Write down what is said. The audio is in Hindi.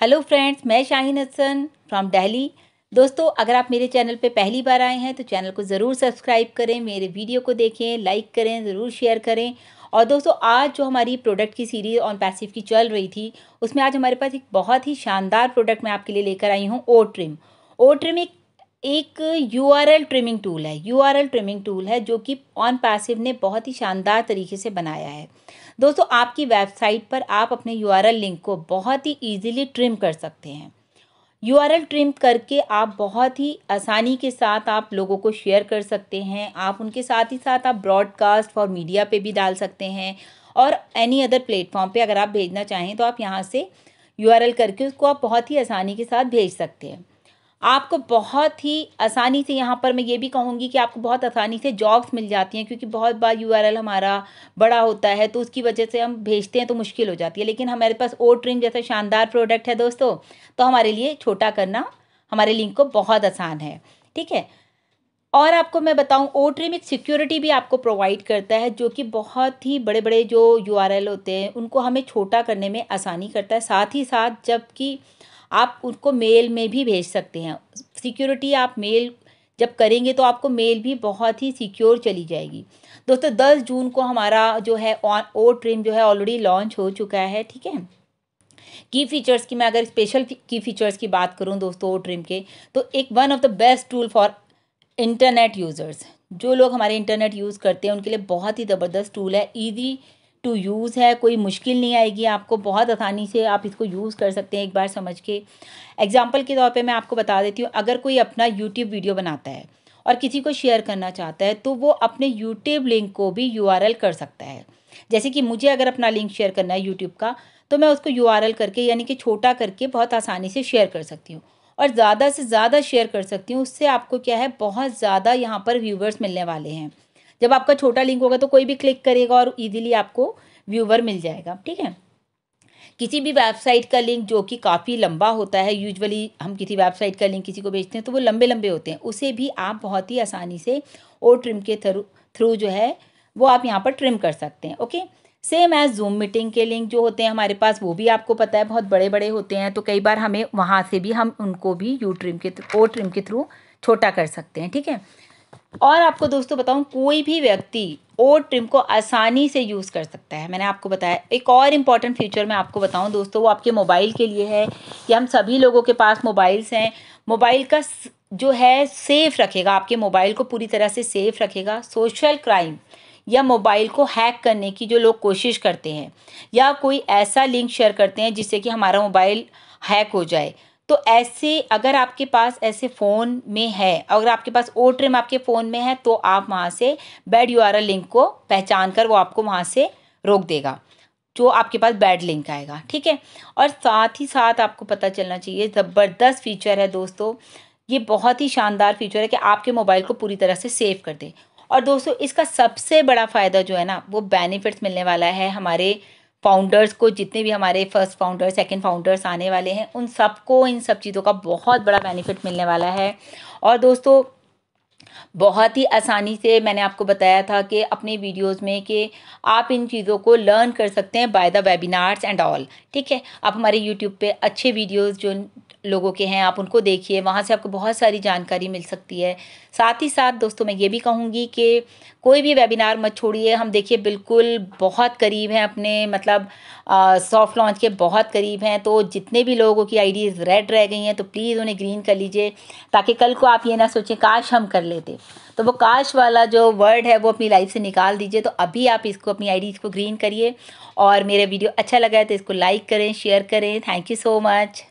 हेलो फ्रेंड्स मैं शाहीन हसन फ्रॉम दिल्ली दोस्तों अगर आप मेरे चैनल पे पहली बार आए हैं तो चैनल को ज़रूर सब्सक्राइब करें मेरे वीडियो को देखें लाइक करें ज़रूर शेयर करें और दोस्तों आज जो हमारी प्रोडक्ट की सीरीज़ ऑन पैसिव की चल रही थी उसमें आज हमारे पास एक बहुत ही शानदार प्रोडक्ट मैं आपके लिए लेकर आई हूँ ओ ट्रिम ओ ट्रिम एक एक U R L trimming tool है U R L trimming tool है जो कि ऑन पैसिव ने बहुत ही शानदार तरीके से बनाया है दोस्तों आपकी वेबसाइट पर आप अपने यू आर एल लिंक को बहुत ही ईजिली ट्रिम कर सकते हैं यू आर एल ट्रिम करके आप बहुत ही आसानी के साथ आप लोगों को शेयर कर सकते हैं आप उनके साथ ही साथ आप ब्रॉडकास्ट और मीडिया पे भी डाल सकते हैं और एनी अदर प्लेटफॉर्म पे अगर आप भेजना चाहें तो आप यहाँ से यू आर एल करके उसको आप बहुत ही आसानी के साथ भेज सकते हैं आपको बहुत ही आसानी से यहाँ पर मैं ये भी कहूँगी कि आपको बहुत आसानी से जॉब्स मिल जाती हैं क्योंकि बहुत बार यू हमारा बड़ा होता है तो उसकी वजह से हम भेजते हैं तो मुश्किल हो जाती है लेकिन हमारे पास ओ ट्रिम जैसा शानदार प्रोडक्ट है दोस्तों तो हमारे लिए छोटा करना हमारे लिंक को बहुत आसान है ठीक है और आपको मैं बताऊं ओ ट्रिम एक सिक्योरिटी भी आपको प्रोवाइड करता है जो कि बहुत ही बड़े बड़े जो यू होते हैं उनको हमें छोटा करने में आसानी करता है साथ ही साथ जबकि आप उनको मेल में भी भेज सकते हैं सिक्योरिटी आप मेल जब करेंगे तो आपको मेल भी बहुत ही सिक्योर चली जाएगी दोस्तों दस जून को हमारा जो है ऑन ओ ट्रिम जो है ऑलरेडी लॉन्च हो चुका है ठीक है की फीचर्स की मैं अगर स्पेशल की फीचर्स की बात करूं दोस्तों ओ ट्रिम के तो एक one of the best tool for internet users जो लोग हमारे इंटरनेट यूज़ करते हैं उनके लिए बहुत ही ज़बरदस्त टूल है ईजी टू यूज़ है कोई मुश्किल नहीं आएगी आपको बहुत आसानी से आप इसको यूज़ कर सकते हैं एक बार समझ के एग्ज़ाम्पल के तौर पे मैं आपको बता देती हूँ अगर कोई अपना यूट्यूब वीडियो बनाता है और किसी को शेयर करना चाहता है तो वो अपने यूट्यूब लिंक को भी यू कर सकता है जैसे कि मुझे अगर अपना लिंक शेयर करना है यूट्यूब का तो मैं उसको यू करके यानी कि छोटा करके बहुत आसानी से शेयर कर सकती हूँ और ज़्यादा से ज़्यादा शेयर कर सकती हूँ उससे आपको क्या है बहुत ज़्यादा यहाँ पर व्यूवर्स मिलने वाले हैं जब आपका छोटा लिंक होगा तो कोई भी क्लिक करेगा और ईजिली आपको व्यूवर मिल जाएगा ठीक है किसी भी वेबसाइट का लिंक जो कि काफ़ी लंबा होता है यूजुअली हम किसी वेबसाइट का लिंक किसी को भेजते हैं तो वो लंबे लंबे होते हैं उसे भी आप बहुत ही आसानी से ओ ट्रिम के थ्रू थ्रू जो है वो आप यहाँ पर ट्रिम कर सकते हैं okay same as Zoom meeting के लिंक जो होते हैं हमारे पास वो भी आपको पता है बहुत बड़े बड़े होते हैं तो कई बार हमें वहाँ से भी हम उनको भी यू ट्रिम के ओ ट्रिम के थ्रू छोटा कर सकते हैं ठीक है और आपको दोस्तों बताऊँ कोई भी व्यक्ति ओ ट्रिम को आसानी से यूज़ कर सकता है मैंने आपको बताया एक और इम्पॉर्टेंट फीचर मैं आपको बताऊँ दोस्तों वो आपके मोबाइल के लिए है कि हम सभी लोगों के पास मोबाइल्स हैं मोबाइल का जो है सेफ़ रखेगा आपके मोबाइल को पूरी तरह से सेफ़ रखेगा सोशल क्राइम या मोबाइल को हैक करने की जो लोग कोशिश करते हैं या कोई ऐसा लिंक शेयर करते हैं जिससे कि हमारा मोबाइल हैक हो जाए तो ऐसे अगर आपके पास ऐसे फ़ोन में है अगर आपके पास ओ ट्रिम आपके फ़ोन में है तो आप वहाँ से बैड यू लिंक को पहचान कर वो आपको वहाँ से रोक देगा जो आपके पास बैड लिंक आएगा ठीक है और साथ ही साथ आपको पता चलना चाहिए ज़बरदस्त फीचर है दोस्तों ये बहुत ही शानदार फीचर है कि आपके मोबाइल को पूरी तरह से सेव कर दें और दोस्तों इसका सबसे बड़ा फ़ायदा जो है ना वो बेनिफिट्स मिलने वाला है हमारे फाउंडर्स को जितने भी हमारे फर्स्ट फाउंडर सेकंड फाउंडर्स आने वाले हैं उन सबको इन सब चीज़ों का बहुत बड़ा बेनिफिट मिलने वाला है और दोस्तों बहुत ही आसानी से मैंने आपको बताया था कि अपने वीडियोस में कि आप इन चीज़ों को लर्न कर सकते हैं by the webinars and all ठीक है आप हमारे यूट्यूब पे अच्छे वीडियोस जो लोगों के हैं आप उनको देखिए वहाँ से आपको बहुत सारी जानकारी मिल सकती है साथ ही साथ दोस्तों मैं ये भी कहूँगी कि कोई भी वेबिनार मत छोड़िए हम देखिए बिल्कुल बहुत करीब हैं अपने मतलब सॉफ्ट लॉन्च के बहुत करीब हैं तो जितने भी लोगों की आइडियाज़ रेड रह गई हैं तो प्लीज़ उन्हें ग्रीन कर लीजिए ताकि कल को आप ये ना सोचें काश हम कर लेते तो वो काश वाला जो वर्ड है वो अपनी लाइफ से निकाल दीजिए तो अभी आप इसको अपनी आईडीज़ को ग्रीन करिए और मेरा वीडियो अच्छा लगा है तो इसको लाइक करें शेयर करें थैंक यू सो मच